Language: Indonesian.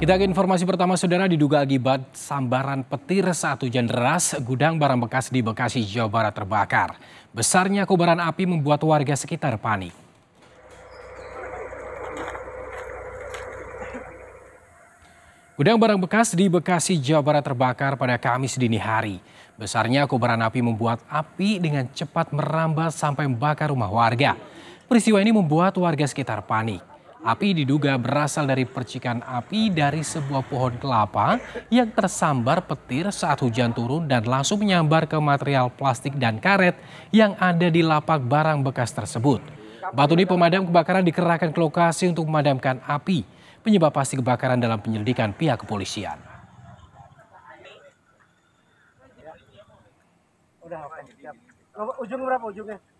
Kita ke informasi pertama saudara diduga akibat sambaran petir saat hujan deras, gudang barang bekas di Bekasi, Jawa Barat terbakar. Besarnya kobaran api membuat warga sekitar panik. Gudang barang bekas di Bekasi, Jawa Barat terbakar pada Kamis dini hari. Besarnya kobaran api membuat api dengan cepat merambat sampai membakar rumah warga. Peristiwa ini membuat warga sekitar panik. Api diduga berasal dari percikan api dari sebuah pohon kelapa yang tersambar petir saat hujan turun dan langsung menyambar ke material plastik dan karet yang ada di lapak barang bekas tersebut. Batu di pemadam kebakaran dikerahkan ke lokasi untuk memadamkan api. Penyebab pasti kebakaran dalam penyelidikan pihak kepolisian. ujung berapa ujungnya?